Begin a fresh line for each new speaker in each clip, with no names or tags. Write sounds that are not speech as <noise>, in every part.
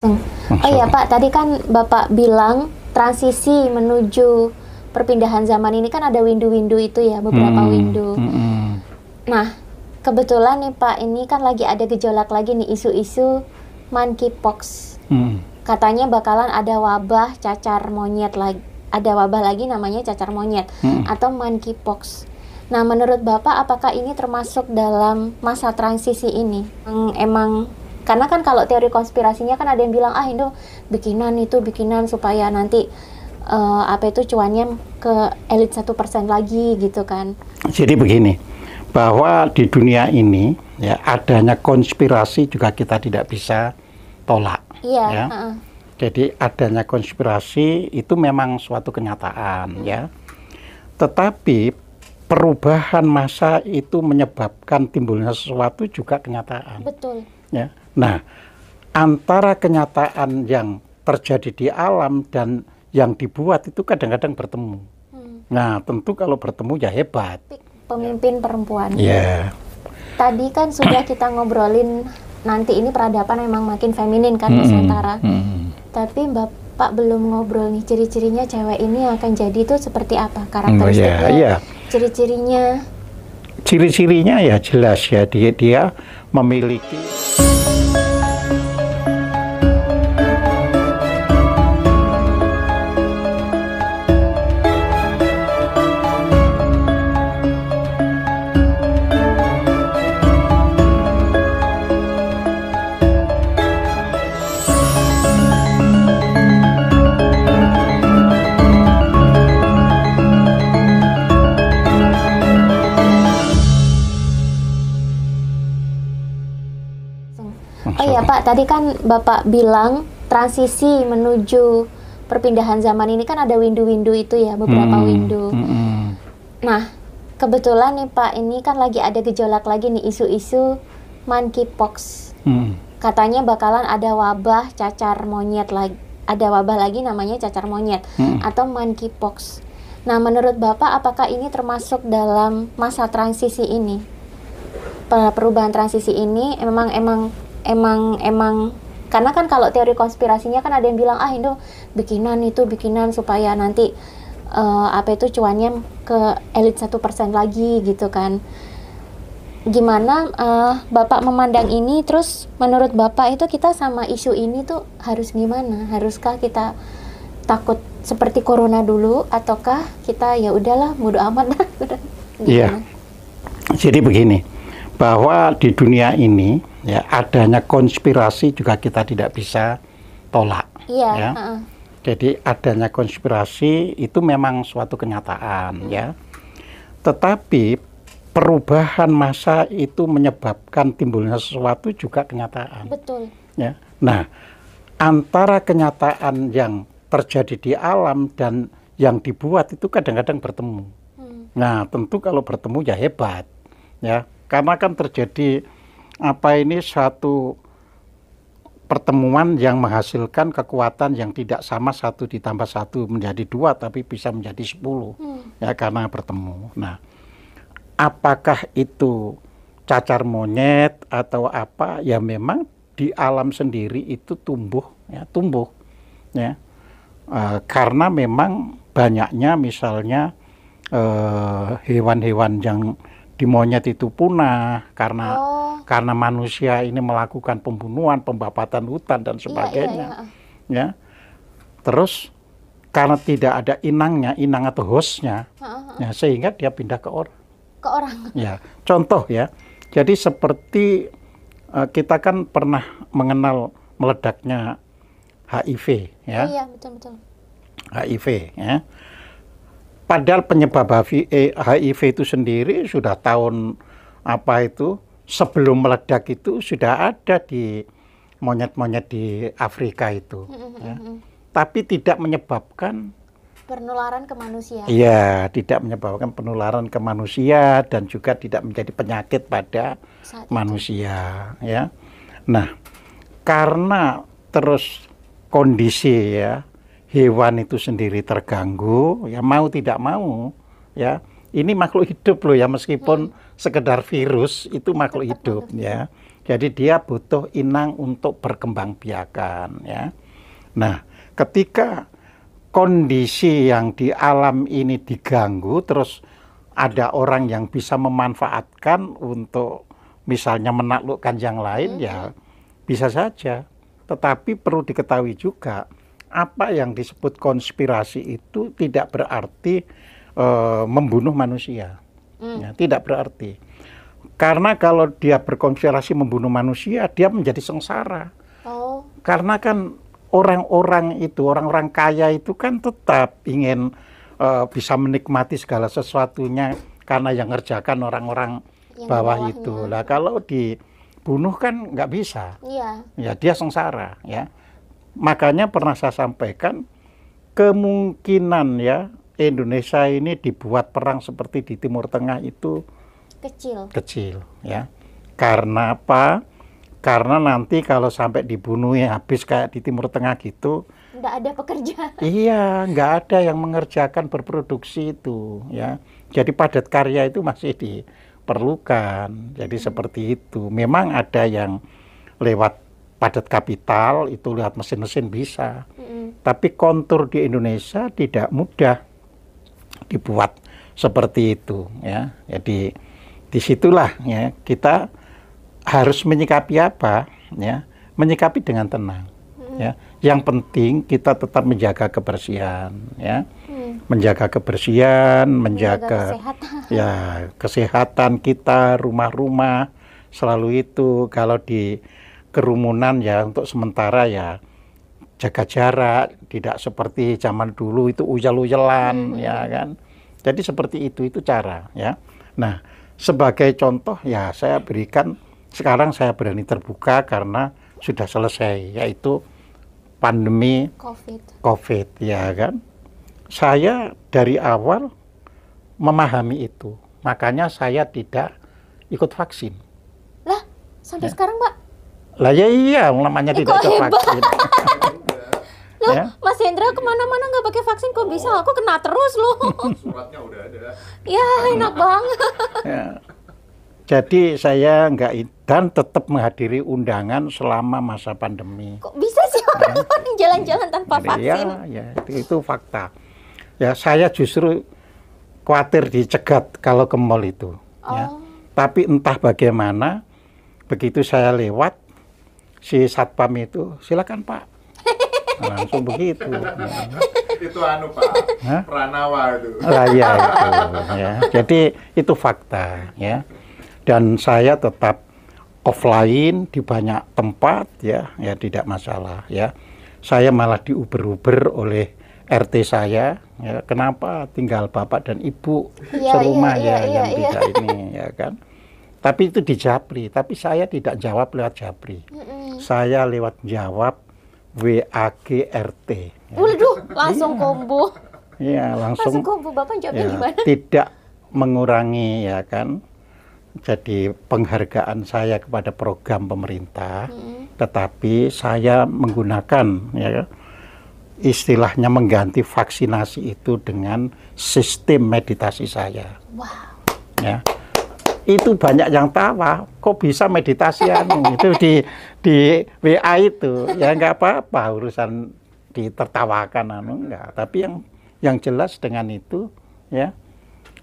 Oh iya Pak, tadi kan Bapak bilang transisi menuju perpindahan zaman ini kan ada window-window itu ya, beberapa hmm. window.
Hmm.
Nah, kebetulan nih Pak, ini kan lagi ada gejolak lagi nih isu-isu monkeypox. Hmm. Katanya bakalan ada wabah cacar monyet lagi, ada wabah lagi namanya cacar monyet hmm. atau monkeypox. Nah, menurut Bapak apakah ini termasuk dalam masa transisi ini? Emang karena kan kalau teori konspirasinya kan ada yang bilang ah Indo bikinan itu bikinan supaya nanti uh, apa itu cuannya ke elit satu persen lagi gitu kan.
Jadi begini bahwa di dunia ini ya adanya konspirasi juga kita tidak bisa tolak.
Iya. Ya. Uh -uh.
Jadi adanya konspirasi itu memang suatu kenyataan ya. Tetapi perubahan masa itu menyebabkan timbulnya sesuatu juga kenyataan. Betul. Ya. Nah, antara kenyataan yang terjadi di alam dan yang dibuat itu kadang-kadang bertemu. Hmm. Nah, tentu kalau bertemu ya hebat.
Pemimpin perempuan. Iya. Yeah. Tadi kan sudah kita ngobrolin nanti ini peradaban memang makin feminin kan hmm. Nusantara. Hmm. Tapi Mbak Pak belum ngobrol nih ciri-cirinya cewek ini akan jadi itu seperti apa karakteristiknya? Oh, yeah, yeah. Ciri-cirinya?
Ciri-cirinya ya jelas ya dia dia memiliki
tadi kan Bapak bilang transisi menuju perpindahan zaman ini kan ada window-window itu ya, beberapa hmm. window.
Hmm.
Nah, kebetulan nih Pak, ini kan lagi ada gejolak lagi nih isu-isu monkeypox. Hmm. Katanya bakalan ada wabah cacar monyet lagi, ada wabah lagi namanya cacar monyet hmm. atau monkeypox. Nah, menurut Bapak, apakah ini termasuk dalam masa transisi ini? Perubahan transisi ini memang emang emang emang karena kan kalau teori konspirasinya kan ada yang bilang ah Indo bikinan itu bikinan supaya nanti uh, apa itu cuannya ke elit satu persen lagi gitu kan gimana uh, bapak memandang ini terus menurut bapak itu kita sama isu ini tuh harus gimana haruskah kita takut seperti corona dulu ataukah kita ya udahlah mudah amat <laughs> iya
jadi begini bahwa di dunia ini ya adanya konspirasi juga kita tidak bisa tolak
iya ya. uh -uh.
jadi adanya konspirasi itu memang suatu kenyataan hmm. ya tetapi perubahan masa itu menyebabkan timbulnya sesuatu juga kenyataan betul ya nah antara kenyataan yang terjadi di alam dan yang dibuat itu kadang-kadang bertemu. Hmm. Nah, tentu kalau bertemu ya hebat, ya karena kan terjadi apa ini satu pertemuan yang menghasilkan kekuatan yang tidak sama satu ditambah satu menjadi dua tapi bisa menjadi sepuluh hmm. ya karena bertemu. Nah, apakah itu cacar monyet atau apa? Ya memang di alam sendiri itu tumbuh ya tumbuh ya e, karena memang banyaknya misalnya eh, hewan-hewan yang di monyet itu punah karena oh. karena manusia ini melakukan pembunuhan, pembabatan hutan dan iya, iya, sebagainya. Iya, iya, iya. Ya. Terus karena tidak ada inangnya, inang atau hostnya, ya sehingga dia pindah ke orang. Ke orang. Ya, contoh ya. Jadi seperti uh, kita kan pernah mengenal meledaknya HIV, ya. Oh Iya, betul betul. HIV, ya. Padahal penyebab HIV eh, itu sendiri sudah tahun apa itu sebelum meledak itu sudah ada di monyet-monyet di Afrika itu. ya. Tapi tidak menyebabkan
penularan ke manusia. Iya,
tidak menyebabkan penularan ke manusia dan juga tidak menjadi penyakit pada manusia, ya. Nah, karena terus kondisi ya hewan itu sendiri terganggu, ya mau tidak mau, ya ini makhluk hidup loh ya meskipun hmm. sekedar virus itu makhluk hidup ya. Jadi dia butuh inang untuk berkembang biakan ya. Nah, ketika kondisi yang di alam ini diganggu terus ada orang yang bisa memanfaatkan untuk misalnya menaklukkan yang lain ya hmm. ya bisa saja. Tetapi perlu diketahui juga apa yang disebut konspirasi itu tidak berarti e, membunuh manusia. Hmm. Ya, tidak berarti. Karena kalau dia berkonspirasi membunuh manusia, dia menjadi sengsara. Oh. Karena kan orang-orang itu, orang-orang kaya itu kan tetap ingin e, bisa menikmati segala sesuatunya karena yang ngerjakan orang-orang
bawah bawahnya. itu.
Lah kalau dibunuh kan nggak bisa. Iya. Ya dia sengsara ya. Makanya pernah saya sampaikan kemungkinan ya Indonesia ini dibuat perang seperti di Timur Tengah itu kecil. Kecil ya. Karena apa? Karena nanti kalau sampai dibunuh ya habis kayak di Timur Tengah gitu,
nggak ada pekerja. <laughs>
Iya, nggak ada yang mengerjakan berproduksi itu, ya. Jadi padat karya itu masih diperlukan. Jadi hmm. seperti itu. Memang ada yang lewat padat kapital itu lihat mesin-mesin bisa. Mm. Tapi kontur di Indonesia tidak mudah dibuat seperti itu ya. Jadi disitulah ya kita harus menyikapi apa ya menyikapi dengan tenang hmm. ya yang penting kita tetap menjaga kebersihan ya hmm. menjaga kebersihan menjaga, menjaga kesehatan. ya kesehatan kita rumah-rumah selalu itu kalau di kerumunan ya untuk sementara ya jaga jarak tidak seperti zaman dulu itu uyel-uyelan hmm. ya kan jadi seperti itu itu cara ya nah sebagai contoh ya saya berikan sekarang saya berani terbuka karena sudah selesai yaitu pandemi
COVID,
COVID ya kan saya dari awal memahami itu makanya saya tidak ikut vaksin
lah sampai ya. sekarang mbak
lah ya iya, namanya eh, tidak ada vaksin. <laughs> loh, ya?
Mas Hendra kemana-mana nggak pakai vaksin kok bisa? Aku kena terus loh.
<laughs> Suratnya udah ada.
Ya enak banget. ya.
Jadi saya nggak dan tetap menghadiri undangan selama masa pandemi. Kok
bisa sih orang-orang ya. <laughs> jalan-jalan tanpa ya, vaksin? Ya,
ya itu, itu fakta. Ya saya justru khawatir dicegat kalau ke mall itu. Ya. Oh. Ya. Tapi entah bagaimana, begitu saya lewat si satpam itu silakan pak <laughs> langsung begitu itu anu pak Hah? pranawa itu lah ya itu ya jadi itu fakta ya dan saya tetap offline di banyak tempat ya ya tidak masalah ya saya malah diuber-uber oleh RT saya ya kenapa tinggal bapak dan ibu iya, iya, ya, serumah ya, ya, ya yang ya, tidak ya. ini ya kan tapi itu di Japri, tapi saya tidak jawab lewat Japri. Mm-mm. Saya lewat jawab WAGRT.
Ya. langsung iya. kombo.
Iya, langsung. Langsung kombo.
Bapak jawabnya ya, gimana?
Tidak mengurangi ya kan. Jadi penghargaan saya kepada program pemerintah, mm. tetapi saya menggunakan ya istilahnya mengganti vaksinasi itu dengan sistem meditasi saya. Wow. Ya itu banyak yang tawa kok bisa meditasi anu <laughs> itu di di WA itu ya nggak apa-apa urusan ditertawakan anu enggak tapi yang yang jelas dengan itu ya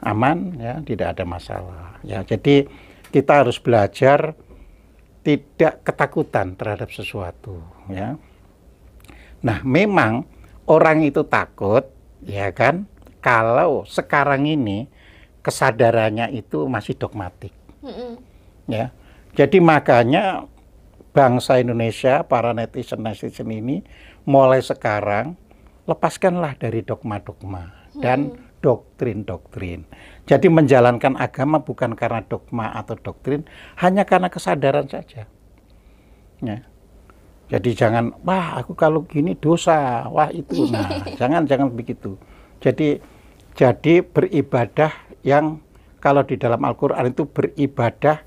aman ya tidak ada masalah ya jadi kita harus belajar tidak ketakutan terhadap sesuatu ya nah memang orang itu takut ya kan kalau sekarang ini kesadarannya itu masih dogmatik. Mm -hmm. Ya, jadi makanya bangsa Indonesia, para netizen netizen ini mulai sekarang lepaskanlah dari dogma-dogma dan doktrin-doktrin. Jadi menjalankan agama bukan karena dogma atau doktrin, hanya karena kesadaran saja. Ya. Jadi jangan, wah aku kalau gini dosa, wah itu. Nah, <laughs> jangan jangan begitu. Jadi jadi beribadah yang kalau di dalam Al-Quran itu beribadah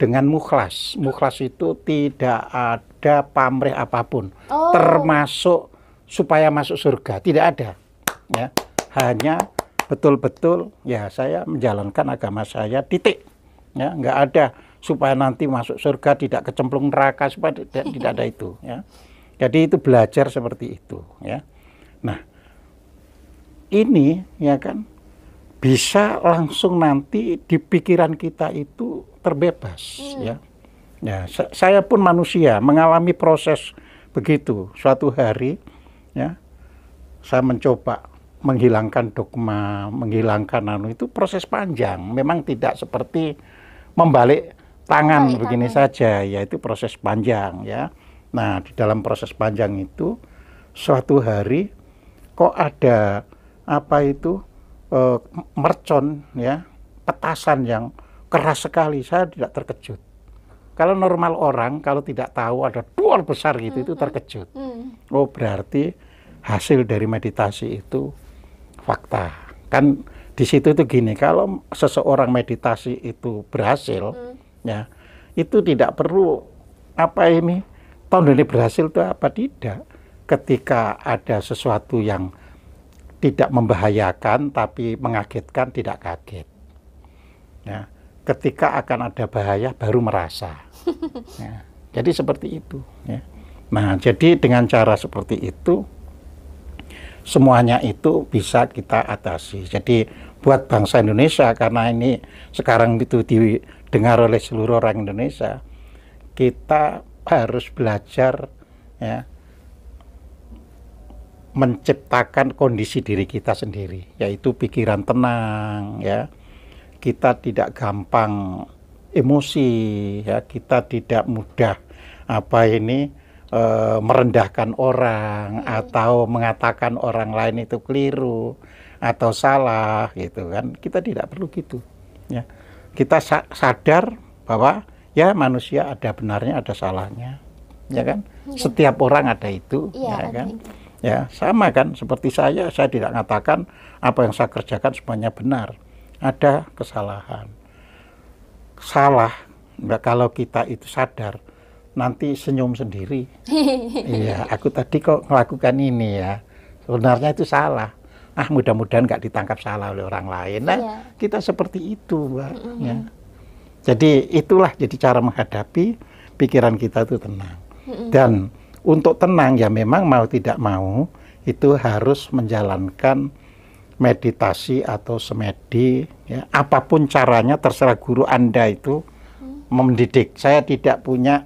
dengan mukhlas. Mukhlas itu tidak ada pamrih apapun, oh. termasuk supaya masuk surga. Tidak ada. Ya, hanya betul-betul ya saya menjalankan agama saya titik. Ya, nggak ada supaya nanti masuk surga tidak kecemplung neraka supaya tidak, tidak ada itu. Ya. Jadi itu belajar seperti itu. Ya. Nah, ini ya kan bisa langsung nanti di pikiran kita itu terbebas hmm. ya. Ya, saya pun manusia mengalami proses begitu. Suatu hari ya saya mencoba menghilangkan dogma, menghilangkan anu itu proses panjang. Memang tidak seperti membalik tangan Balik begini tangan. saja, yaitu proses panjang ya. Nah, di dalam proses panjang itu suatu hari kok ada apa itu Eh, mercon ya petasan yang keras sekali saya tidak terkejut kalau normal orang kalau tidak tahu ada dua besar gitu hmm. itu terkejut
hmm.
oh berarti hasil dari meditasi itu fakta kan di situ itu gini kalau seseorang meditasi itu berhasil hmm. ya itu tidak perlu apa ini tahun ini berhasil itu apa tidak ketika ada sesuatu yang tidak membahayakan tapi mengagetkan tidak kaget. Ya. Ketika akan ada bahaya baru merasa. <laughs> Ya. Jadi seperti itu. Ya. Nah jadi dengan cara seperti itu semuanya itu bisa kita atasi. Jadi buat bangsa Indonesia karena ini sekarang itu didengar oleh seluruh orang Indonesia kita harus belajar ya menciptakan kondisi diri kita sendiri, yaitu pikiran tenang, ya. Kita tidak gampang emosi, ya. Kita tidak mudah apa ini e, merendahkan orang atau mengatakan orang lain itu keliru atau salah, gitu kan. Kita tidak perlu gitu, ya. Kita sa sadar bahwa ya manusia ada benarnya, ada salahnya, ya kan. Ya. Setiap orang ada itu, iya, ya, ya kan. Itu Ya, sama kan seperti saya, saya tidak mengatakan apa yang saya kerjakan semuanya benar. Ada kesalahan. Salah nah, kalau kita itu sadar nanti senyum sendiri. <laughs> iya, aku tadi kok melakukan ini ya. Sebenarnya itu salah. Ah, mudah-mudahan nggak ditangkap salah oleh orang lain. Nah, yeah. kita seperti itu, Mbak. Mm -hmm. ya. Jadi itulah jadi cara menghadapi pikiran kita itu tenang. Mm -hmm. Dan untuk tenang ya memang mau tidak mau itu harus menjalankan meditasi atau semedi ya apapun caranya terserah guru Anda itu mendidik. Saya tidak punya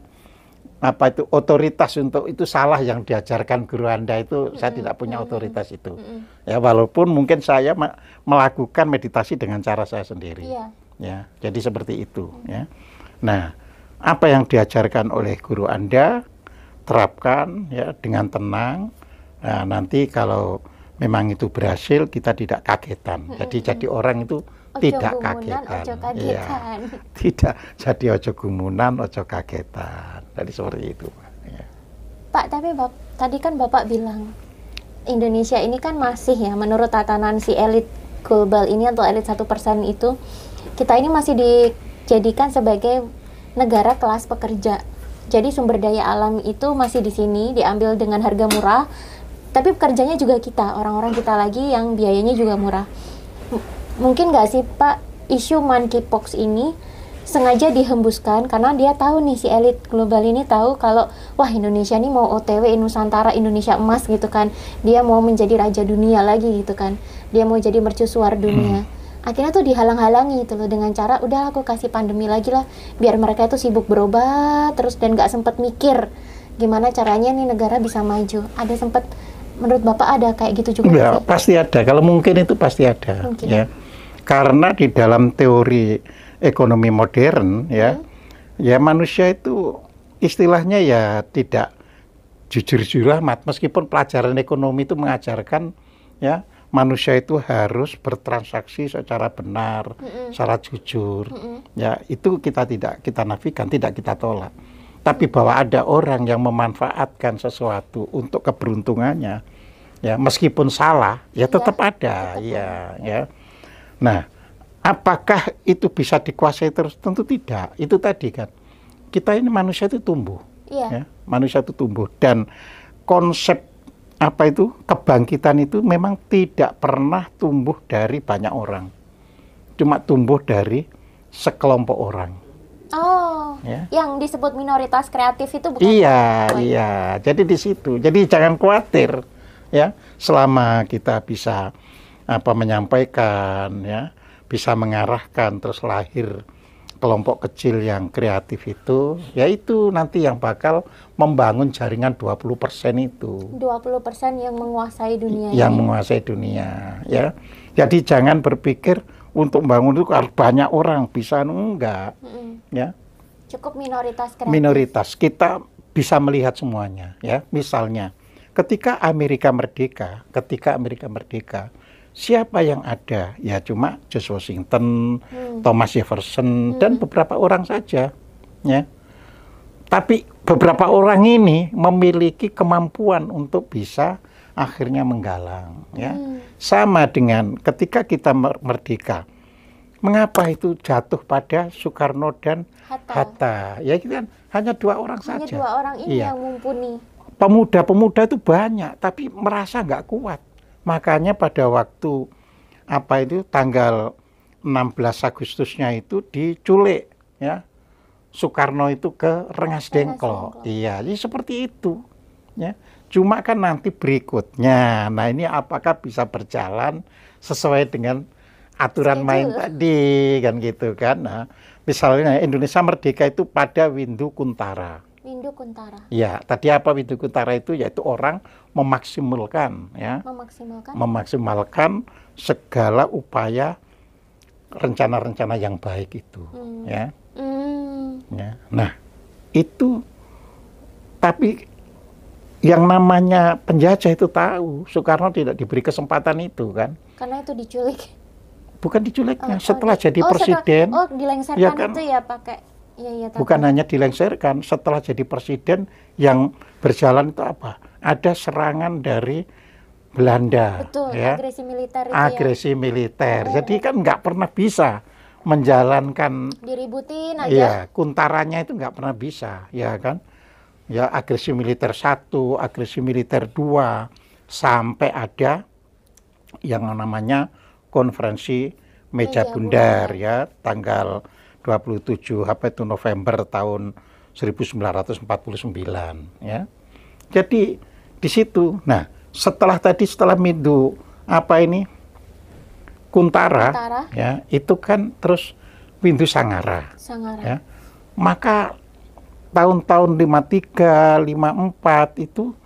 apa itu otoritas untuk itu salah yang diajarkan guru Anda itu saya tidak punya otoritas itu. Ya walaupun mungkin saya melakukan meditasi dengan cara saya sendiri. Ya. ya jadi seperti itu ya. Nah, apa yang diajarkan oleh guru Anda terapkan ya dengan tenang. Nah, nanti kalau memang itu berhasil kita tidak kagetan. Hmm. Jadi jadi orang itu ojo tidak gumunan, kagetan. Ojo kagetan. Ya, <laughs> tidak jadi ojo gumunan, ojo kagetan. Jadi seperti itu. Ya.
Pak, tapi Bap tadi kan Bapak bilang Indonesia ini kan masih ya menurut tatanan si elit global ini atau elit satu persen itu kita ini masih dijadikan sebagai negara kelas pekerja jadi sumber daya alam itu masih di sini diambil dengan harga murah, tapi pekerjanya juga kita, orang-orang kita lagi yang biayanya juga murah. M mungkin nggak sih Pak isu monkeypox ini sengaja dihembuskan karena dia tahu nih si elit global ini tahu kalau wah Indonesia ini mau OTW Nusantara Indonesia emas gitu kan dia mau menjadi raja dunia lagi gitu kan dia mau jadi mercusuar dunia hmm akhirnya tuh dihalang-halangi itu loh dengan cara udah aku kasih pandemi lagi lah biar mereka itu sibuk berobat terus dan gak sempet mikir gimana caranya nih negara bisa maju ada sempet menurut bapak ada kayak gitu juga ya,
pasti ada kalau mungkin itu pasti ada mungkin. ya karena di dalam teori ekonomi modern ya hmm. ya manusia itu istilahnya ya tidak jujur-jujur amat meskipun pelajaran ekonomi itu mengajarkan ya manusia itu harus bertransaksi secara benar, mm secara jujur. Mm Ya, itu kita tidak kita nafikan, tidak kita tolak. Tapi bahwa ada orang yang memanfaatkan sesuatu untuk keberuntungannya, ya meskipun salah, ya tetap ya, ada, ya, ya. Nah, apakah itu bisa dikuasai terus? Tentu tidak. Itu tadi kan, kita ini manusia itu tumbuh, ya, ya manusia itu tumbuh dan konsep apa itu kebangkitan itu memang tidak pernah tumbuh dari banyak orang, cuma tumbuh dari sekelompok orang.
Oh, ya. yang disebut minoritas kreatif itu bukan? Iya,
kreatif. iya. Jadi di situ. Jadi jangan khawatir, ya. Selama kita bisa apa menyampaikan, ya, bisa mengarahkan, terus lahir kelompok kecil yang kreatif itu, yaitu nanti yang bakal membangun jaringan 20% itu.
20% yang menguasai dunia. Yang ini.
menguasai dunia, ya. Jadi jangan berpikir untuk membangun itu harus banyak orang, bisa enggak, mm -hmm. ya.
Cukup minoritas kreatif.
Minoritas, kita bisa melihat semuanya, ya. Misalnya, ketika Amerika merdeka, ketika Amerika merdeka, siapa yang ada ya cuma George Washington, hmm. Thomas Jefferson hmm. dan beberapa orang saja ya. Tapi beberapa orang ini memiliki kemampuan untuk bisa akhirnya menggalang ya. Hmm. Sama dengan ketika kita merdeka. Mengapa itu jatuh pada Soekarno dan Hatta? Hatta? Ya kita kan hanya dua orang hanya saja. Hanya dua orang ini iya. yang mumpuni. Pemuda-pemuda itu banyak tapi merasa nggak kuat Makanya pada waktu apa itu tanggal 16 Agustusnya itu diculik ya. Soekarno itu ke Rengas Dengklok. Iya, jadi seperti itu ya. Cuma kan nanti berikutnya. Nah, ini apakah bisa berjalan sesuai dengan aturan main tadi kan gitu kan. Nah, misalnya Indonesia merdeka itu pada Windu Kuntara.
Windu Kuntara.
Ya, tadi apa Windu Kuntara itu yaitu orang memaksimalkan ya
memaksimalkan,
memaksimalkan segala upaya rencana-rencana yang baik itu
hmm. ya hmm.
ya nah itu tapi yang namanya penjajah itu tahu Soekarno tidak diberi kesempatan itu kan
karena itu diculik
bukan diculiknya oh, oh, setelah oh, jadi oh, presiden setelah, oh dilengsarkan ya kan, itu
ya pakai ya, ya, bukan
hanya dilengsarkan setelah jadi presiden yang berjalan itu apa ada serangan dari Belanda, Betul, ya. agresi
militer. Ya. Agresi ya.
militer. Oh. Jadi kan nggak pernah bisa menjalankan.
Diributin aja. Ya,
kuntarannya itu nggak pernah bisa, ya kan? Ya agresi militer satu, agresi militer dua, sampai ada yang namanya konferensi meja, meja bundar, bundar ya tanggal 27 apa itu November tahun 1949 ya. Jadi di situ. Nah, setelah tadi setelah midu apa ini kuntara, kuntara. ya itu kan terus windu sangara, sangara. Ya, maka tahun-tahun lima tiga lima empat itu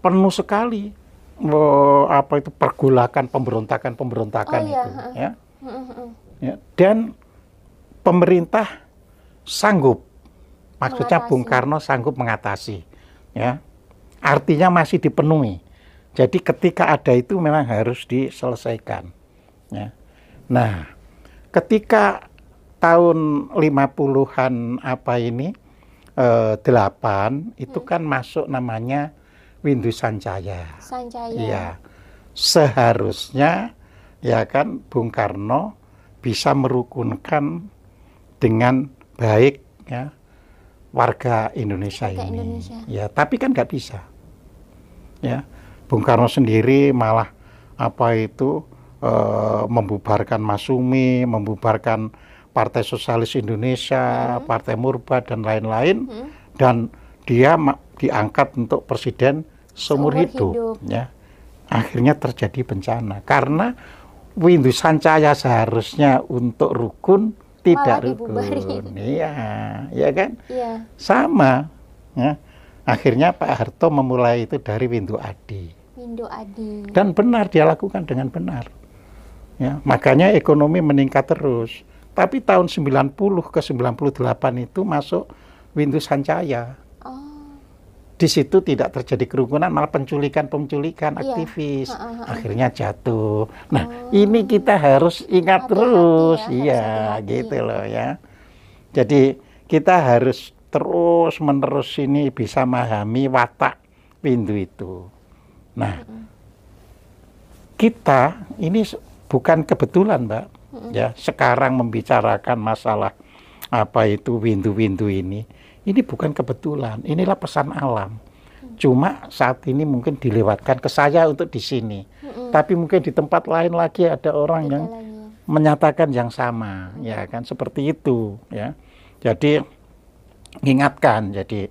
penuh sekali oh, apa itu pergulakan pemberontakan pemberontakan oh, iya, itu iya. ya hmm, hmm, hmm. ya dan pemerintah sanggup maksudnya mengatasi. Bung Karno sanggup mengatasi ya Artinya masih dipenuhi. Jadi ketika ada itu memang harus diselesaikan. Ya. Nah, ketika tahun 50-an apa ini, eh, 8, itu hmm. kan masuk namanya Windu Sancaya.
Sanjaya. Iya.
Seharusnya, ya kan, Bung Karno bisa merukunkan dengan baik ya warga Indonesia warga ini. Indonesia. Ya, tapi kan nggak bisa ya Bung Karno sendiri malah apa itu e, membubarkan Masumi, membubarkan Partai Sosialis Indonesia, hmm. Partai Murba dan lain-lain hmm. dan dia diangkat untuk presiden seumur, hidup, hidup ya. Akhirnya terjadi bencana karena Windu Sancaya seharusnya untuk rukun tidak rukun. Iya, ya kan? Iya. Sama ya Akhirnya Pak Harto memulai itu dari Windu Adi.
Windu Adi. Dan
benar dia lakukan dengan benar. Ya, makanya ekonomi meningkat terus. Tapi tahun 90 ke 98 itu masuk Windu Sancaya. Oh. Di situ tidak terjadi kerukunan, malah penculikan-penculikan yeah. aktivis. Uh, uh, uh, Akhirnya jatuh. Nah, uh, ini kita harus ingat hati -hati terus. Ya, iya, ya, gitu loh ya. Jadi kita harus terus menerus ini bisa memahami watak pintu itu. Nah, kita ini bukan kebetulan, Mbak. Ya, sekarang membicarakan masalah apa itu pintu-pintu ini. Ini bukan kebetulan. Inilah pesan alam. Mm. Cuma saat ini mungkin dilewatkan ke saya untuk di sini. Tapi mungkin di tempat lain lagi ada orang yang menyatakan yang sama, ya kan seperti itu, ya. Jadi mengingatkan. Jadi,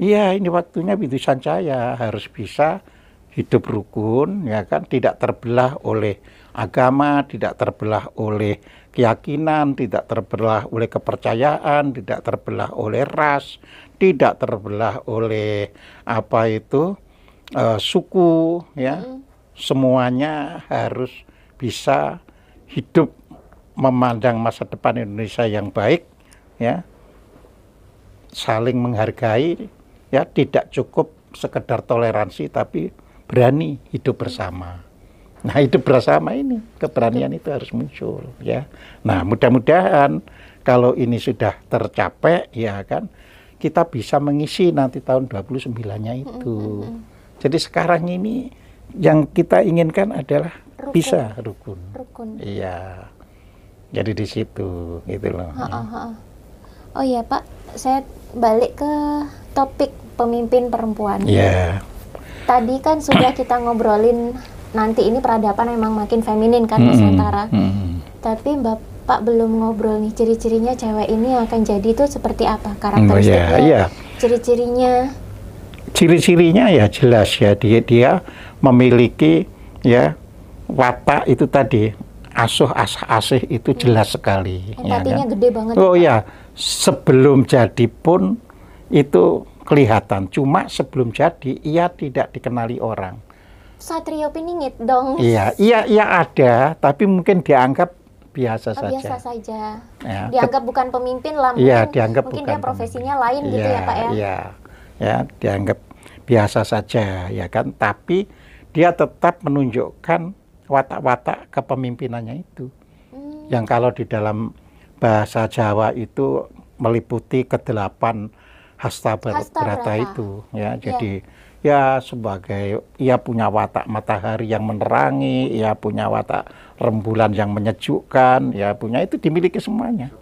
iya ini waktunya bintusan saya harus bisa hidup rukun, ya kan, tidak terbelah oleh agama, tidak terbelah oleh keyakinan, tidak terbelah oleh kepercayaan, tidak terbelah oleh ras, tidak terbelah oleh apa itu uh, suku, ya, hmm. semuanya harus bisa hidup memandang masa depan Indonesia yang baik, ya, saling menghargai ya tidak cukup sekedar toleransi tapi berani hidup bersama. Nah, hidup bersama ini keberanian itu harus muncul ya. Nah, mudah-mudahan kalau ini sudah tercapai ya kan kita bisa mengisi nanti tahun 29-nya itu. Jadi sekarang ini yang kita inginkan adalah rukun. bisa rukun. Rukun. Iya. Jadi di situ gitu loh. Ha,
ha, Oh iya, Pak. Saya balik ke topik pemimpin perempuan. Yeah. Tadi kan sudah kita ngobrolin nanti ini peradaban memang makin feminin kan mm -hmm. Nusantara. Mm -hmm. Tapi Bapak belum ngobrol nih ciri-cirinya cewek ini akan jadi itu seperti apa karakternya, Oh, mm, yeah, yeah. Ciri-cirinya?
Ciri-cirinya ya jelas ya dia dia memiliki ya watak itu tadi asuh asah asih itu jelas hmm. sekali. Ya Empatinya ya kan?
gede banget. Oh
ya, iya sebelum jadi pun itu kelihatan. Cuma sebelum jadi ia tidak dikenali orang.
Satrio Piningit dong. Iya, iya, iya
ada, tapi mungkin dianggap biasa oh, saja. Biasa saja. Ya, dianggap
ke, bukan pemimpin lah. Iya, mungkin, dianggap mungkin bukan. dia profesinya pemimpin. lain ya, gitu ya iya, Pak ya. Iya,
ya dianggap biasa saja ya kan. Tapi dia tetap menunjukkan watak-watak kepemimpinannya itu. Hmm. Yang kalau di dalam bahasa Jawa itu meliputi kedelapan hasta berata itu ya iya. jadi ya. sebagai ia punya watak matahari yang menerangi ia punya watak rembulan yang menyejukkan ya punya itu dimiliki semuanya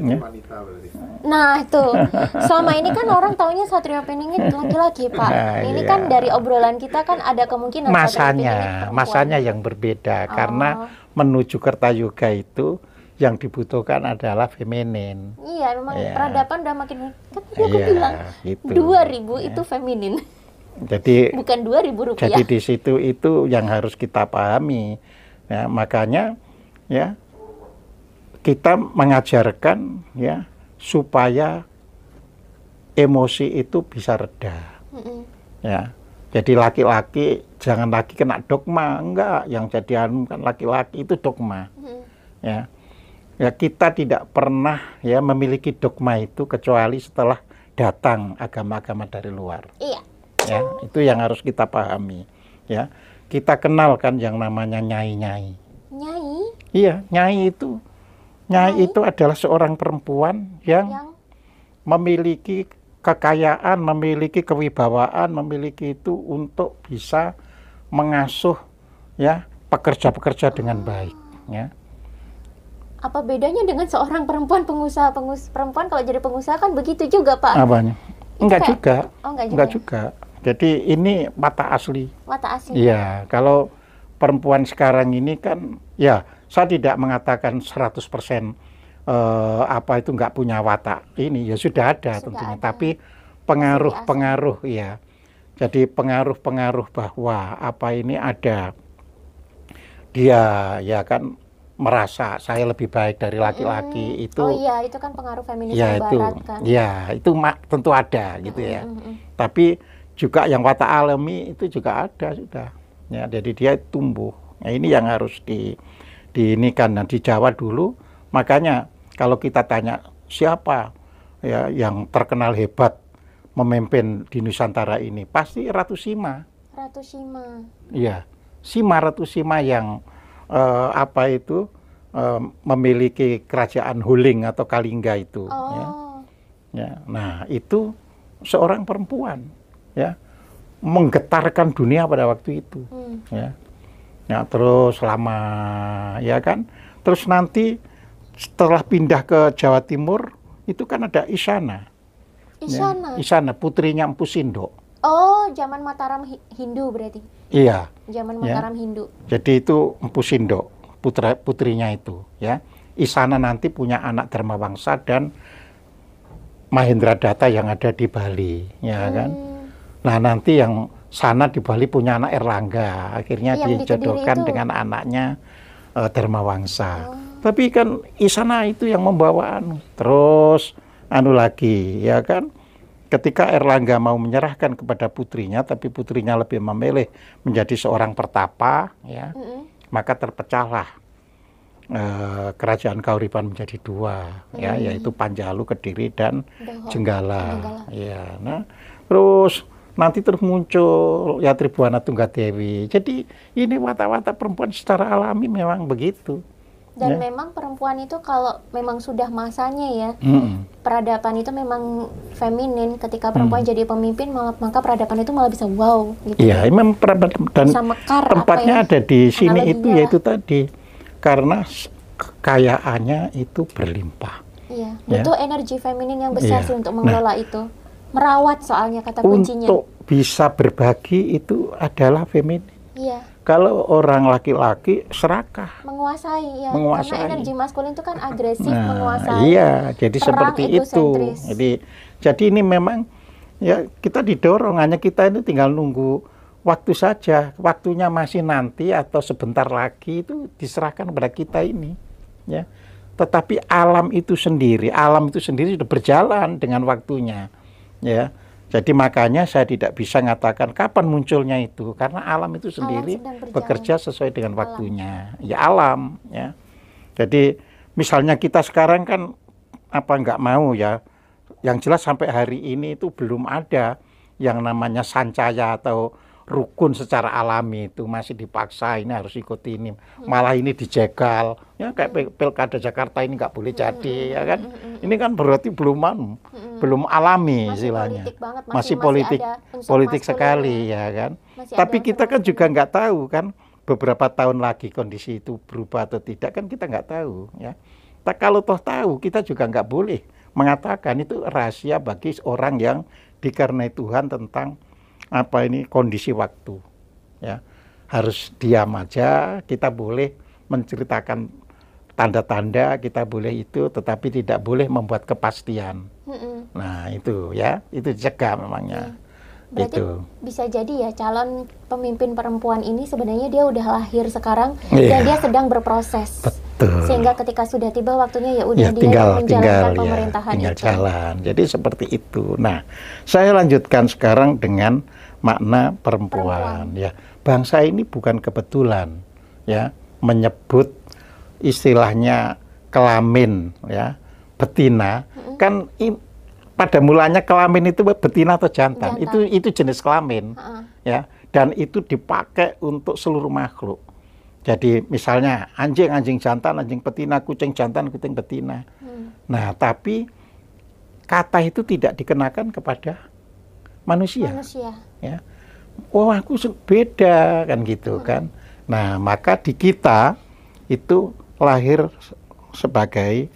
ya.
nah itu <laughs> selama ini kan orang taunya satria peningit laki-laki pak nah, ini ya. kan dari obrolan kita kan ada kemungkinan masanya
masanya yang berbeda oh. karena menuju kertayuga itu yang dibutuhkan adalah feminin.
Iya, memang ya. peradaban udah makin kan
tadi aku ya, bilang gitu. 2000 ya.
itu feminin. Jadi <laughs> bukan 2000 rupiah. Jadi di
situ itu yang harus kita pahami. Ya, makanya ya kita mengajarkan ya supaya emosi itu bisa reda. Mm -mm. Ya. Jadi laki-laki jangan lagi kena dogma, enggak. Yang jadi anu kan laki-laki itu dogma. Mm -hmm. Ya ya kita tidak pernah ya memiliki dogma itu kecuali setelah datang agama-agama dari luar. Iya. Ya, itu yang harus kita pahami. Ya, kita kenalkan yang namanya nyai-nyai. Nyai? Iya, nyai itu. Nyai, nyai itu adalah seorang perempuan yang, yang memiliki kekayaan, memiliki kewibawaan, memiliki itu untuk bisa mengasuh ya pekerja-pekerja dengan baik, ya
apa bedanya dengan seorang perempuan pengusaha pengus perempuan kalau jadi pengusaha kan begitu juga pak apanya
enggak kayak, juga oh, enggak juga enggak ya? juga jadi ini mata asli
mata asli iya
kalau perempuan sekarang ini kan ya saya tidak mengatakan 100% eh, apa itu nggak punya watak ini ya sudah ada sudah tentunya ada. tapi pengaruh pengaruh, ya jadi pengaruh-pengaruh bahwa apa ini ada dia ya kan merasa saya lebih baik dari laki-laki mm. itu oh iya
itu kan pengaruh feminisme iya, ya, itu, barat kan ya
itu tentu ada gitu ya mm tapi juga yang kata alami itu juga ada sudah ya jadi dia tumbuh nah, ini yang harus di di kan nah, di Jawa dulu makanya kalau kita tanya siapa ya yang terkenal hebat memimpin di Nusantara ini pasti Ratu Sima Ratu Sima iya Sima Ratu Sima yang uh, apa itu uh, memiliki kerajaan Huling atau Kalingga itu. Ya. Oh. Ya. ya. Nah itu seorang perempuan ya menggetarkan dunia pada waktu itu. Hmm. Ya. ya terus selama ya kan. Terus nanti setelah pindah ke Jawa Timur itu kan ada Isana.
Ya. Isana. Ya, Isana
putrinya Empu Sindo.
Oh, zaman Mataram Hindu berarti. Iya. Zaman ya. Mataram Hindu.
Jadi itu Empu Sindok, putra putrinya itu, ya. Isana nanti punya anak Dharma Wangsa dan Mahendra Data yang ada di Bali, ya hmm. kan. Nah, nanti yang sana di Bali punya anak Erlangga, akhirnya yang dijodohkan dengan anaknya uh, eh, Dharma Wangsa. Oh. Tapi kan Isana itu yang membawa anu. Terus anu lagi, ya kan? ketika Erlangga mau menyerahkan kepada putrinya, tapi putrinya lebih memilih menjadi seorang pertapa, ya, mm -hmm. maka terpecahlah eh, kerajaan Kauripan menjadi dua, mm. ya, yaitu Panjalu, Kediri dan Dehok. Jenggala. Ya, nah, terus nanti terus muncul ya Tribuana Tunggadewi. Jadi ini wata-wata perempuan secara alami memang begitu
dan yeah. memang perempuan itu kalau memang sudah masanya ya
mm.
peradaban itu memang feminin ketika perempuan mm. jadi pemimpin malah, maka peradaban itu malah bisa wow gitu yeah, ya memang
peradaban dan
mekar, tempatnya ya? ada di sini itu yaitu
tadi karena kekayaannya itu berlimpah
yeah. Ya. itu butuh energi feminin yang besar yeah. sih untuk nah. mengelola nah, itu merawat soalnya kata kuncinya untuk
bisa berbagi itu adalah feminin yeah kalau orang laki-laki serakah
menguasai ya menguasai. karena energi maskulin itu kan agresif nah, menguasai iya jadi seperti itu jadi
jadi ini memang ya kita didorong hanya kita ini tinggal nunggu waktu saja waktunya masih nanti atau sebentar lagi itu diserahkan kepada kita ini ya tetapi alam itu sendiri alam itu sendiri sudah berjalan dengan waktunya ya jadi makanya saya tidak bisa mengatakan kapan munculnya itu karena alam itu sendiri alam bekerja sesuai dengan alam. waktunya. Ya alam ya. Jadi misalnya kita sekarang kan apa nggak mau ya. Yang jelas sampai hari ini itu belum ada yang namanya sancaya atau rukun secara alami itu masih dipaksa ini harus ikut ini malah ini dijegal ya kayak pilkada Jakarta ini nggak boleh jadi ya kan ini kan berarti belum anu, belum alami istilahnya masih, masih politik masih politik sekali ya, ya kan tapi kita kan juga nggak tahu kan beberapa tahun lagi kondisi itu berubah atau tidak kan kita nggak tahu ya tak kalau toh tahu kita juga nggak boleh mengatakan itu rahasia bagi orang yang dikarenai Tuhan tentang apa ini kondisi waktu ya harus diam aja kita boleh menceritakan tanda-tanda kita boleh itu tetapi tidak boleh membuat kepastian mm -mm. nah itu ya itu cegah memangnya iya. Berarti itu.
bisa jadi ya calon pemimpin perempuan ini sebenarnya dia udah lahir sekarang yeah. dan iya. dia sedang berproses.
Betul. Sehingga
ketika sudah tiba waktunya ya udah ya, dia tinggal, menjalankan tinggal, ya, pemerintahan ya, tinggal itu.
jalan. Jadi seperti itu. Nah, saya lanjutkan sekarang dengan makna perempuan, ya. Bangsa ini bukan kebetulan ya menyebut istilahnya kelamin ya, betina -hmm. kan i, pada mulanya kelamin itu betina atau jantan. jantan. Itu itu jenis kelamin. -uh. Ya, dan itu dipakai untuk seluruh makhluk. Jadi misalnya anjing anjing jantan, anjing betina, kucing jantan, kucing betina. Hmm. Nah, tapi kata itu tidak dikenakan kepada manusia. manusia ya wah oh, aku beda kan gitu hmm. kan nah maka di kita itu lahir sebagai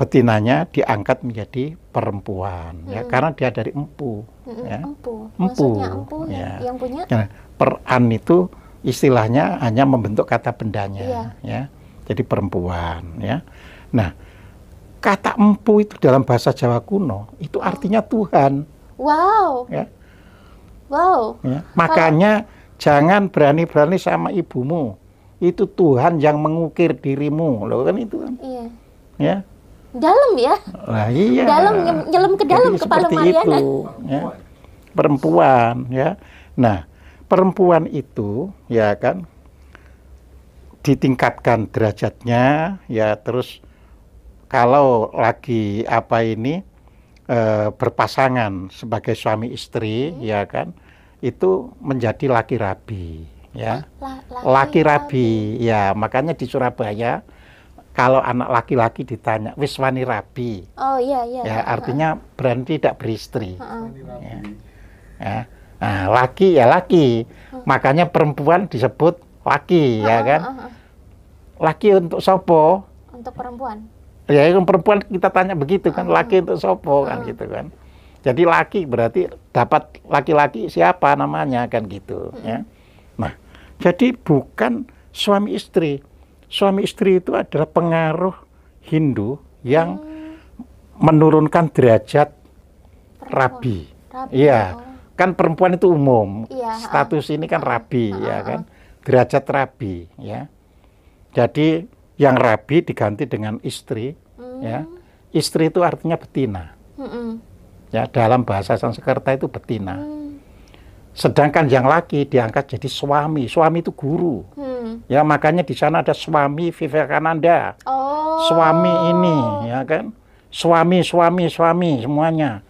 betinanya diangkat menjadi perempuan ya. hmm. ya karena dia dari empu hmm, ya empu
empu, empu ya. yang, punya nah,
peran itu istilahnya hanya membentuk kata bendanya iya. ya jadi perempuan ya nah kata empu itu dalam bahasa Jawa kuno itu hmm. artinya Tuhan
wow ya Wow.
Ya. Makanya Kalau... jangan berani-berani sama ibumu. Itu Tuhan yang mengukir dirimu, loh kan itu kan. Iya. Ya. Dalam ya. Lah iya. Dalam nyelam ke dalam kepala Mariana. Itu, ya. Perempuan ya. Nah, perempuan itu ya kan ditingkatkan derajatnya ya terus kalau lagi apa ini e, berpasangan sebagai suami istri, hmm. ya kan, itu menjadi laki rabi, ya. La, laki, laki rabi, rabi, ya. Makanya di Surabaya kalau anak laki-laki ditanya wiswani rabi,
oh iya iya, ya
artinya uh-huh. berani tidak beristri.
Uh-huh. Ya.
ya. Nah, laki ya laki, uh-huh. makanya perempuan disebut laki, uh-huh. ya kan. Uh-huh. Laki untuk sopo?
Untuk perempuan
Ya yang perempuan kita tanya begitu kan, ah. laki untuk sopo kan ah. gitu kan. Jadi laki berarti dapat laki-laki siapa namanya kan gitu hmm. ya. Nah, jadi bukan suami istri. Suami istri itu adalah pengaruh Hindu yang hmm. menurunkan derajat rabi. Iya. Oh. Kan perempuan itu umum. Iya, ah. Status ini kan rabi ya kan. Derajat rabi ya. Jadi yang rabi diganti dengan istri hmm. ya istri itu artinya betina hmm. ya dalam bahasa Sanskerta itu betina hmm. sedangkan yang laki diangkat jadi suami suami itu guru hmm. ya makanya di sana ada suami Vivekananda oh. suami ini ya kan suami suami suami semuanya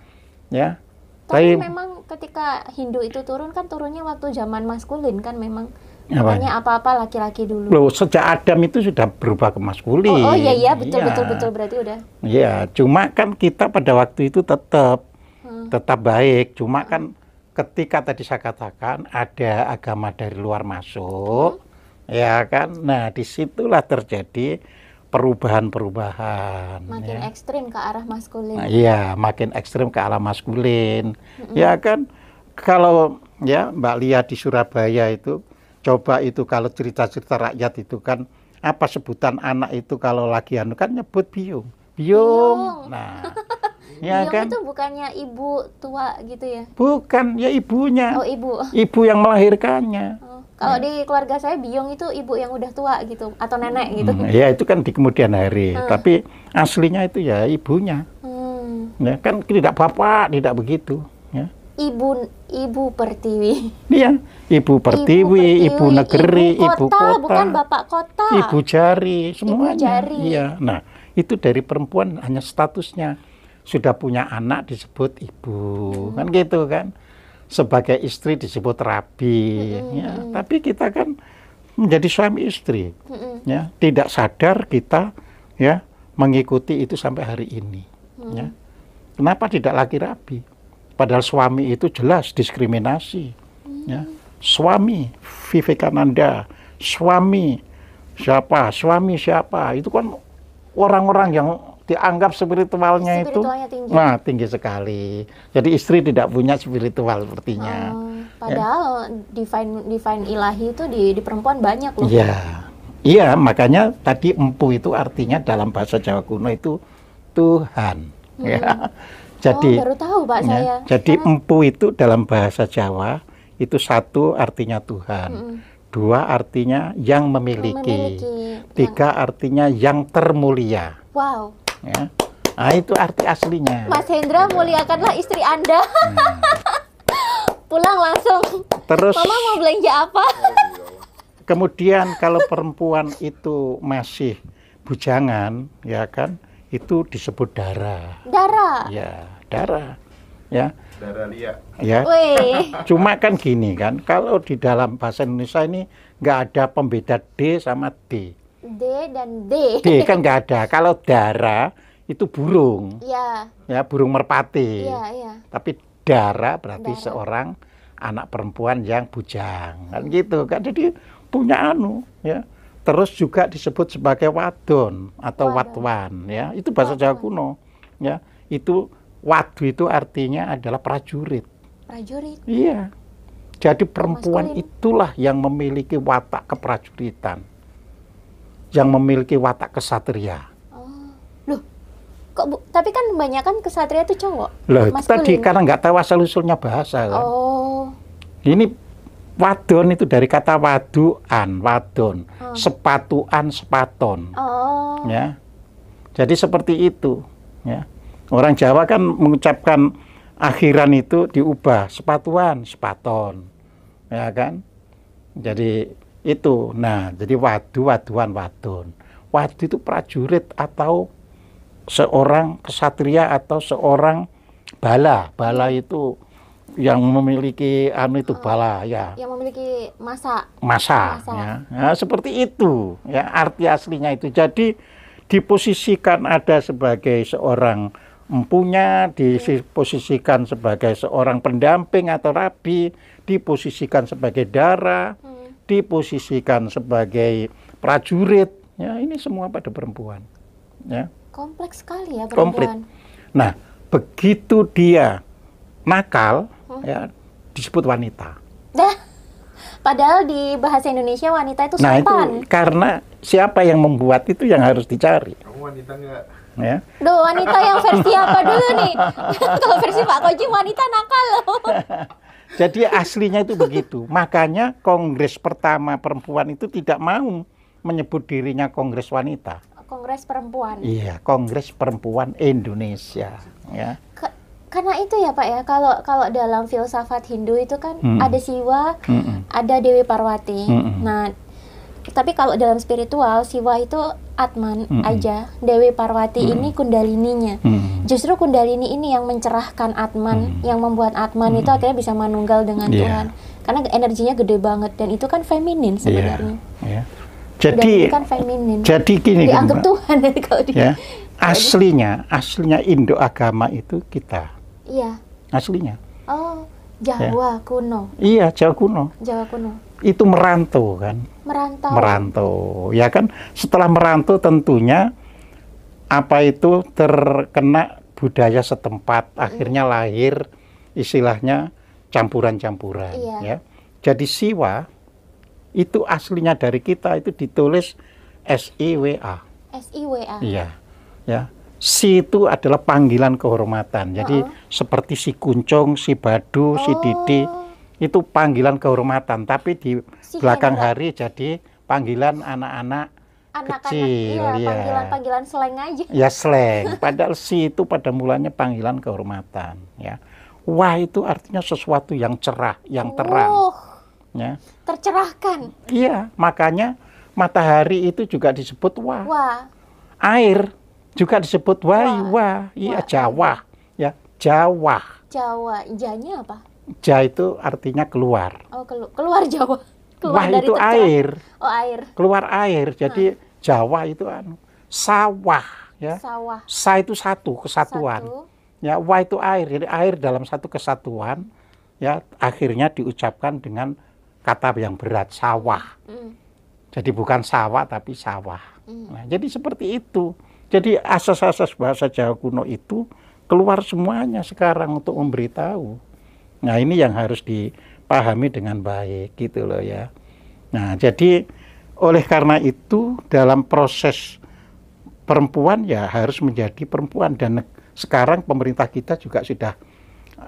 ya tapi, tapi memang
ketika Hindu itu turun kan turunnya waktu zaman maskulin kan memang Apanya apa-apa laki-laki dulu. Loh,
sejak Adam itu sudah berubah ke maskulin. Oh, oh iya iya betul iya. betul betul berarti udah. Iya, cuma kan kita pada waktu itu tetap hmm. tetap baik, cuma hmm. kan ketika tadi saya katakan ada agama dari luar masuk, hmm. ya kan. Nah, disitulah terjadi perubahan-perubahan.
Makin ya. ekstrim ke arah maskulin. Nah, iya,
makin ekstrim ke arah maskulin. Hmm. hmm. Ya kan, kalau ya Mbak Lia di Surabaya itu coba itu kalau cerita-cerita rakyat itu kan apa sebutan anak itu kalau lagi anu kan nyebut biung. Biung. Nah. <laughs> ya biung kan? itu
bukannya ibu tua gitu ya?
Bukan, ya ibunya. Oh, ibu. Ibu yang melahirkannya. Oh.
Kalau ya. di keluarga saya biung itu ibu yang udah tua gitu atau nenek hmm, gitu. ya
itu kan di kemudian hari, hmm. tapi aslinya itu ya ibunya.
Hmm.
Ya kan tidak bapak, tidak begitu. Ya.
Ibu Ibu Pertiwi. Iya,
Ibu Pertiwi, Ibu, Pertiwi, Ibu Negeri, Ibu kota, Ibu Kota, bukan
Bapak Kota. Ibu
Jari, semuanya. Ibu Jari. Iya. Nah, itu dari perempuan hanya statusnya sudah punya anak disebut ibu, hmm. kan gitu kan. Sebagai istri disebut rabi, hmm. ya. Tapi kita kan menjadi suami istri,
hmm. ya.
Tidak sadar kita ya mengikuti itu sampai hari ini, hmm. ya. Kenapa tidak lagi rabi? Padahal suami itu jelas diskriminasi. Ya. Suami, Vivekananda, suami siapa, suami siapa, itu kan orang-orang yang dianggap spiritualnya, itu tinggi. nah tinggi sekali. Jadi istri tidak punya spiritual sepertinya. Hmm,
padahal ya. divine divine ilahi itu di, di perempuan banyak loh. Iya.
Iya, makanya tadi empu itu artinya dalam bahasa Jawa kuno itu Tuhan. Ya. Hmm. Ya. Jadi oh, baru tahu Pak ya, saya. Jadi ah. empu itu dalam bahasa Jawa itu satu artinya Tuhan. Mm -hmm. Dua artinya yang memiliki. memiliki. Tiga ah. artinya yang termulia. Wow. Ya. Nah, itu arti aslinya.
Mas Hendra, gitu. muliakanlah istri Anda. Hmm. <laughs> Pulang langsung. Terus. Mama mau belanja apa?
<laughs> kemudian kalau perempuan itu masih bujangan, ya kan, itu disebut darah. Darah. Ya darah ya darah liat ya Wee. <laughs> cuma kan gini kan kalau di dalam bahasa Indonesia ini nggak ada pembeda D sama D
D dan D D kan nggak
ada kalau darah itu burung ya ya burung merpati ya, ya. tapi darah berarti darah. seorang anak perempuan yang bujang kan gitu kan jadi punya anu ya terus juga disebut sebagai wadon atau wadon. watwan ya itu bahasa Jawa kuno ya itu Wadu itu artinya adalah prajurit.
Prajurit. Iya.
Jadi perempuan Maskulin. itulah yang memiliki watak keprajuritan. Yang memiliki watak kesatria. Oh.
Loh, kok bu, tapi kan kebanyakan kesatria itu cowok. Loh, Maskulin. tadi karena
nggak tahu asal usulnya bahasa kan.
Oh.
Ini wadon itu dari kata waduan, wadon. Oh. Sepatuan, sepaton. Oh. Ya. Jadi seperti itu, ya. Orang Jawa kan mengucapkan akhiran itu diubah sepatuan, sepaton. Ya kan? Jadi itu. Nah, jadi wadu, waduan, wadon. Wadu itu prajurit atau seorang kesatria atau seorang bala. Bala itu yang memiliki anu itu oh, bala ya.
Yang memiliki masa.
Masa, masa. ya. Nah, seperti itu ya arti aslinya itu. Jadi diposisikan ada sebagai seorang empunya diposisikan sebagai seorang pendamping atau rabi, diposisikan sebagai darah, hmm. diposisikan sebagai prajurit. Ya, ini semua pada perempuan. Ya.
Kompleks sekali ya perempuan.
Nah, begitu dia nakal, hmm? ya disebut wanita.
Dah. <laughs> Padahal di bahasa Indonesia wanita itu sopan. Nah, itu
karena siapa yang membuat itu yang harus dicari. Kamu wanita enggak? ya.
Duh, wanita yang versi apa dulu nih? <laughs> Kalau versi Pak Koji wanita nakal loh.
<laughs> Jadi aslinya itu begitu. Makanya kongres pertama perempuan itu tidak mau menyebut dirinya kongres wanita.
Kongres perempuan. Iya,
Kongres Perempuan Indonesia, ya.
Ke karena itu ya Pak ya, kalau kalau dalam filsafat Hindu itu kan hmm. ada Siwa, hmm. ada Dewi Parwati. Hmm. Nah, tapi kalau dalam spiritual siwa itu atman hmm. aja dewi parwati hmm. ini kundalininya hmm. justru kundalini ini yang mencerahkan atman hmm. yang membuat atman hmm. itu akhirnya bisa manunggal dengan yeah. Tuhan karena energinya gede banget dan itu kan feminin iya, sebenarnya
yeah. Yeah. jadi kan
feminin jadi gini dianggap gini, Tuhan <laughs> kalau di, yeah.
aslinya aslinya Indo agama itu kita iya yeah. aslinya
oh Jawa ya. kuno.
Iya, Jawa kuno. Jawa kuno. Itu merantau kan. Merantau. Merantau. Ya kan setelah merantau tentunya apa itu terkena budaya setempat, akhirnya mm. lahir istilahnya campuran-campuran iya. ya. Jadi siwa itu aslinya dari kita itu ditulis S I W A.
S I W A. Iya.
Ya. Si itu adalah panggilan kehormatan. Jadi uh -huh. seperti si kuncung, si badu, oh. si didi itu panggilan kehormatan. Tapi di si belakang kira. hari jadi panggilan anak-anak kecil. Anak, ya. Iya.
Panggilan-panggilan slang aja. Ya
seleng. Padahal si itu pada mulanya panggilan kehormatan. Ya, wah itu artinya sesuatu yang cerah, yang terang. Uh. Ya.
Tercerahkan. Iya,
makanya matahari itu juga disebut wah. Wah. Air juga disebut waywa, iya Jawa, ya Jawa.
Jawa, janya apa?
Ja itu artinya keluar.
Oh, kelu keluar Jawa. Keluar Wah dari itu terjang. air. Oh, air.
Keluar air. Jadi hmm. Jawa itu anu sawah, ya. Sawah. Sa itu satu kesatuan. Satu. Ya, wa itu air. Jadi air dalam satu kesatuan ya akhirnya diucapkan dengan kata yang berat sawah. Hmm. Jadi bukan sawah tapi sawah. Hmm. Nah, jadi seperti itu. Jadi asas-asas bahasa Jawa kuno itu keluar semuanya sekarang untuk memberitahu. Nah ini yang harus dipahami dengan baik gitu loh ya. Nah jadi oleh karena itu dalam proses perempuan ya harus menjadi perempuan dan sekarang pemerintah kita juga sudah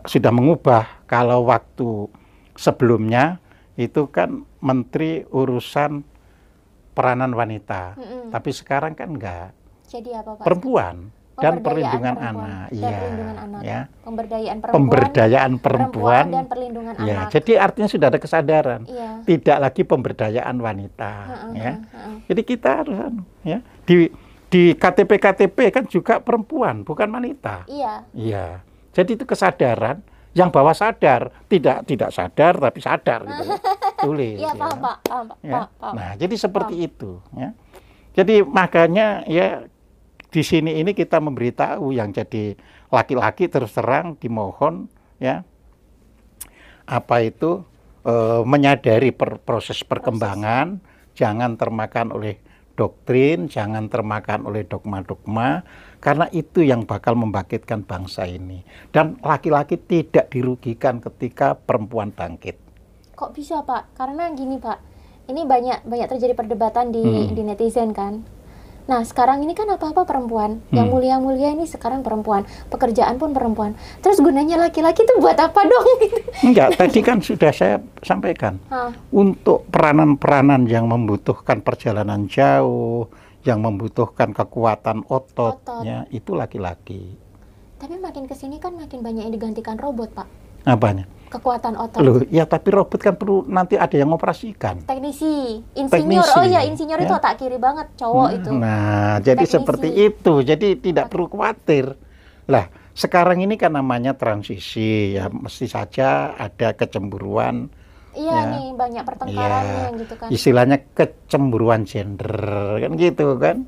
sudah mengubah kalau waktu sebelumnya itu kan menteri urusan peranan wanita. Mm -hmm. Tapi sekarang kan enggak
jadi apa Pak? Perempuan
dan iya. perlindungan anak. Dan
Ya. Pemberdayaan perempuan. Pemberdayaan
perempuan, perempuan dan
perlindungan ya. anak. Jadi
artinya sudah ada kesadaran. Ya. Tidak lagi pemberdayaan wanita, ha -ha, ya. Ha Jadi kita harus anu, ya. Di di KTP KTP kan juga perempuan, bukan wanita. Iya. Iya. Jadi itu kesadaran yang bawah sadar, tidak tidak sadar tapi sadar gitu. Ya.
<laughs> Tulis. Iya, ya. Pak, Pak, ya. Nah, jadi seperti paham.
itu, ya. Jadi makanya ya di sini ini kita memberitahu yang jadi laki-laki terus terang dimohon ya apa itu e, menyadari per, proses perkembangan, proses. jangan termakan oleh doktrin, jangan termakan oleh dogma-dogma, karena itu yang bakal membangkitkan bangsa ini. Dan laki-laki tidak dirugikan ketika perempuan bangkit.
Kok bisa Pak? Karena gini Pak, ini banyak banyak terjadi perdebatan di hmm. di netizen kan Nah, sekarang ini kan apa-apa perempuan. Hmm. Yang mulia-mulia ini sekarang perempuan. Pekerjaan pun perempuan. Terus gunanya laki-laki itu buat apa dong?
<laughs> Enggak, tadi kan sudah saya sampaikan. Ha. Untuk peranan-peranan yang membutuhkan perjalanan jauh, yang membutuhkan kekuatan ototnya, Otot. Ya, itu laki-laki.
Tapi makin kesini kan makin banyak yang digantikan robot, Pak. Apanya? kekuatan otot. Loh,
ya tapi robot kan perlu nanti ada yang operasikan.
Teknisi, insinyur. Teknisi, oh iya, ya. insinyur ya. itu otak kiri banget cowok hmm, itu.
Nah, jadi seperti itu. Jadi tidak perlu khawatir. Lah, sekarang ini kan namanya transisi ya, mesti saja ada kecemburuan. Iya ya. nih,
banyak pertengkaran ya. yang gitu kan. Istilahnya
kecemburuan gender kan gitu kan.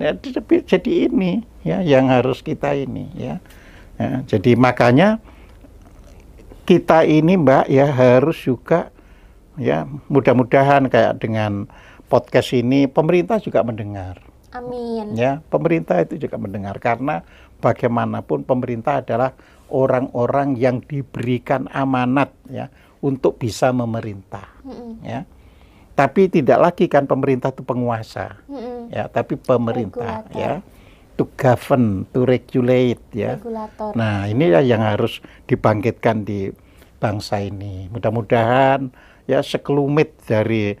Nah, jadi ini ya yang harus kita ini ya. ya jadi makanya kita ini Mbak ya harus juga ya mudah-mudahan kayak dengan podcast ini pemerintah juga mendengar.
Amin. Ya,
pemerintah itu juga mendengar karena bagaimanapun pemerintah adalah orang-orang yang diberikan amanat ya untuk bisa memerintah. Mm -mm. Ya. Tapi tidak lagi kan pemerintah itu penguasa. Mm -mm. Ya, tapi pemerintah Regulator. ya to govern, to regulate ya. Regulator. Nah, ini ya yang harus dibangkitkan di bangsa ini. Mudah-mudahan ya sekelumit dari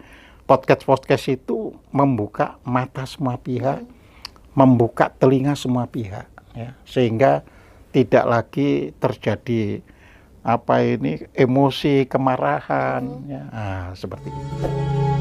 podcast-podcast itu membuka mata semua pihak, hmm. membuka telinga semua pihak ya. Sehingga tidak lagi terjadi apa ini emosi kemarahan hmm. ya. Nah, seperti itu.